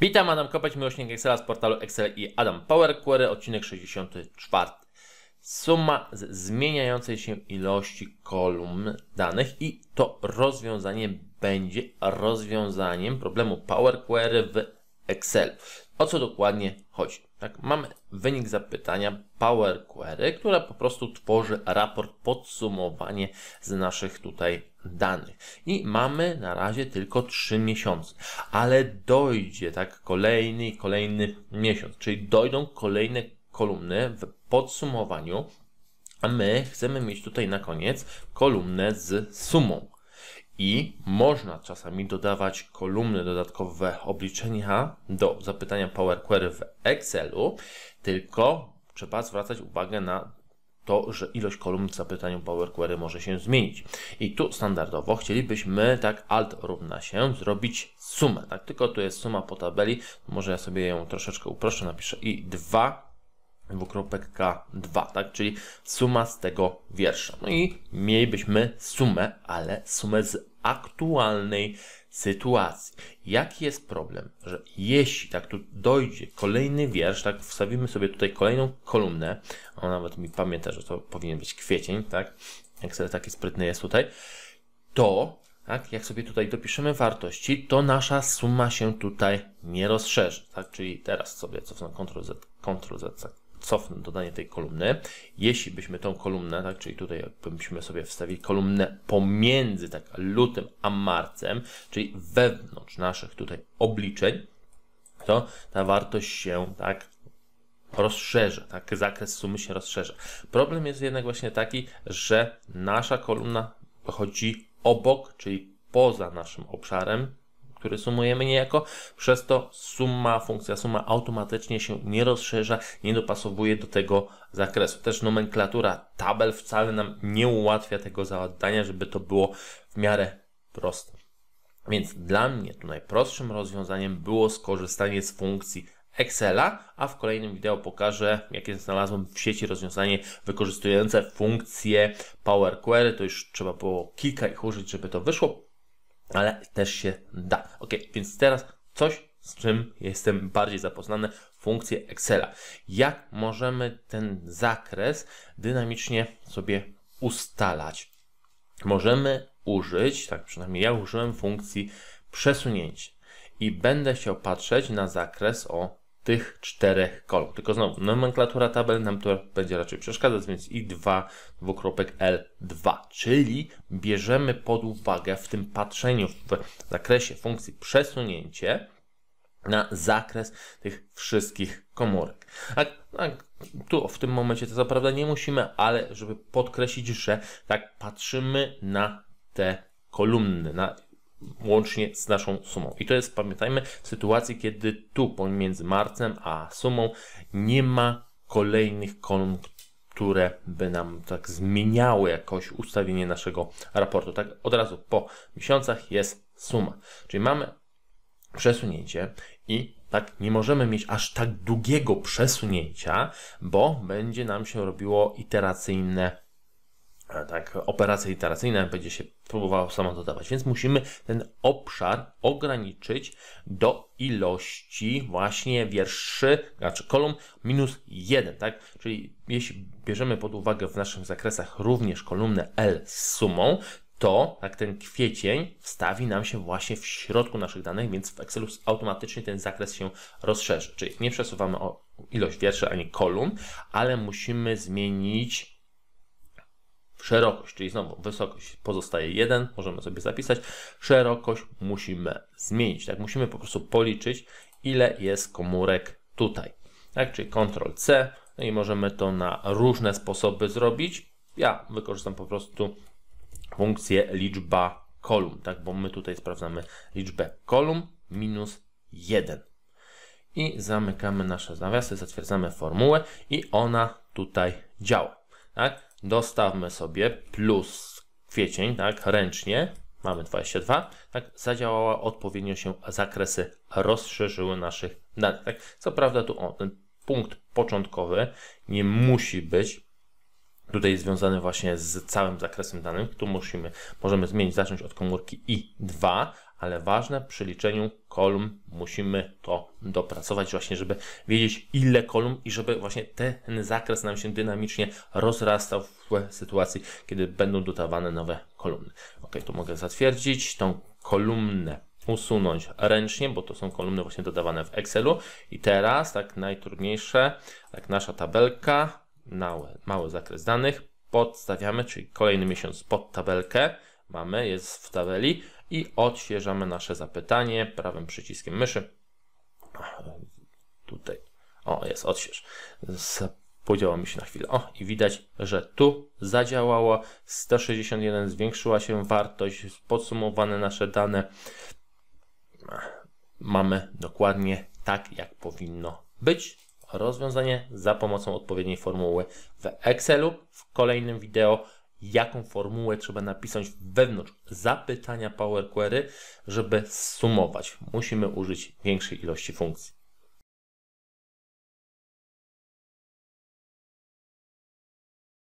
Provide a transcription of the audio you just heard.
Witam, Adam Kopeć, miłośnik Excela z portalu Excel i Adam Power Query, odcinek 64. Suma zmieniającej się ilości kolumn danych i to rozwiązanie będzie rozwiązaniem problemu Power Query w Excel o co dokładnie chodzi. Tak, mamy wynik zapytania Power Query, która po prostu tworzy raport, podsumowanie z naszych tutaj danych. I mamy na razie tylko 3 miesiące, ale dojdzie tak kolejny i kolejny miesiąc, czyli dojdą kolejne kolumny w podsumowaniu, a my chcemy mieć tutaj na koniec kolumnę z sumą i można czasami dodawać kolumny dodatkowe obliczenia do zapytania Power Query w Excelu, tylko trzeba zwracać uwagę na to, że ilość kolumn w zapytaniu Power Query może się zmienić. I tu standardowo chcielibyśmy tak alt równa się zrobić sumę, tak? Tylko tu jest suma po tabeli, może ja sobie ją troszeczkę uproszczę, napiszę i 2 dwukropek K2, tak? Czyli suma z tego wiersza. No i mielibyśmy sumę, ale sumę z aktualnej sytuacji. Jaki jest problem? Że jeśli tak tu dojdzie kolejny wiersz, tak wstawimy sobie tutaj kolejną kolumnę, on nawet mi pamięta, że to powinien być kwiecień, tak? Jak sobie taki sprytny jest tutaj, to tak, jak sobie tutaj dopiszemy wartości, to nasza suma się tutaj nie rozszerzy. Tak? Czyli teraz sobie cofnę Ctrl Z, Ctrl Z, tak? cofnę dodanie tej kolumny. Jeśli byśmy tą kolumnę, tak, czyli tutaj jakbyśmy sobie wstawili kolumnę pomiędzy tak lutym a marcem, czyli wewnątrz naszych tutaj obliczeń, to ta wartość się tak rozszerza, tak zakres sumy się rozszerza. Problem jest jednak właśnie taki, że nasza kolumna chodzi obok, czyli poza naszym obszarem który sumujemy niejako, przez to suma, funkcja suma automatycznie się nie rozszerza, nie dopasowuje do tego zakresu. Też nomenklatura tabel wcale nam nie ułatwia tego zadania, żeby to było w miarę proste. Więc dla mnie tu najprostszym rozwiązaniem było skorzystanie z funkcji Excela, a w kolejnym wideo pokażę, jakie znalazłem w sieci rozwiązanie wykorzystujące funkcję Power Query. To już trzeba było kilka ich użyć, żeby to wyszło ale też się da. Ok, więc teraz coś, z czym jestem bardziej zapoznany, funkcje Excela. Jak możemy ten zakres dynamicznie sobie ustalać? Możemy użyć, tak przynajmniej ja użyłem funkcji przesunięcie i będę chciał patrzeć na zakres o tych czterech kolumn. Tylko znowu, nomenklatura tabel nam to będzie raczej przeszkadzać, więc i2 dwukropek L2, czyli bierzemy pod uwagę w tym patrzeniu w zakresie funkcji przesunięcie na zakres tych wszystkich komórek. A, a tu w tym momencie to zaprawda nie musimy, ale żeby podkreślić, że tak patrzymy na te kolumny, na łącznie z naszą sumą. I to jest, pamiętajmy, w sytuacji, kiedy tu pomiędzy marcem a sumą nie ma kolejnych kolumn, które by nam tak zmieniały jakoś ustawienie naszego raportu. Tak od razu po miesiącach jest suma. Czyli mamy przesunięcie i tak nie możemy mieć aż tak długiego przesunięcia, bo będzie nam się robiło iteracyjne E, tak, operacje będzie się próbowała sama dodawać. Więc musimy ten obszar ograniczyć do ilości właśnie wierszy, znaczy kolumn minus 1, tak? Czyli jeśli bierzemy pod uwagę w naszych zakresach również kolumnę L z sumą, to tak ten kwiecień wstawi nam się właśnie w środku naszych danych, więc w Excelu automatycznie ten zakres się rozszerzy. Czyli nie przesuwamy o ilość wierszy ani kolumn, ale musimy zmienić szerokość, czyli znowu wysokość pozostaje 1, możemy sobie zapisać. Szerokość musimy zmienić, tak? Musimy po prostu policzyć, ile jest komórek tutaj, tak? Czyli Ctrl C, no i możemy to na różne sposoby zrobić. Ja wykorzystam po prostu funkcję liczba kolumn, tak? Bo my tutaj sprawdzamy liczbę kolumn minus 1. I zamykamy nasze nawiasy, zatwierdzamy formułę i ona tutaj działa. Tak? dostawmy sobie plus kwiecień, tak, ręcznie, mamy 22, tak, zadziałała odpowiednio się zakresy, rozszerzyły naszych danych, tak. Co prawda tu o, ten punkt początkowy nie musi być tutaj związany właśnie z całym zakresem danych. Tu musimy, możemy zmienić, zacząć od komórki i2, ale ważne przy liczeniu kolumn musimy to dopracować właśnie, żeby wiedzieć ile kolumn i żeby właśnie ten zakres nam się dynamicznie rozrastał w sytuacji, kiedy będą dodawane nowe kolumny. Ok, to mogę zatwierdzić, tą kolumnę usunąć ręcznie, bo to są kolumny właśnie dodawane w Excelu. I teraz, tak najtrudniejsze, tak nasza tabelka, mały, mały zakres danych, podstawiamy, czyli kolejny miesiąc pod tabelkę mamy, jest w tabeli, i odświeżamy nasze zapytanie prawym przyciskiem myszy. Tutaj, o jest odśwież. Podziało mi się na chwilę. O, i widać, że tu zadziałało. 161 zwiększyła się wartość, podsumowane nasze dane. Mamy dokładnie tak, jak powinno być. Rozwiązanie za pomocą odpowiedniej formuły w Excelu. W kolejnym wideo jaką formułę trzeba napisać wewnątrz zapytania Power Query, żeby sumować. Musimy użyć większej ilości funkcji.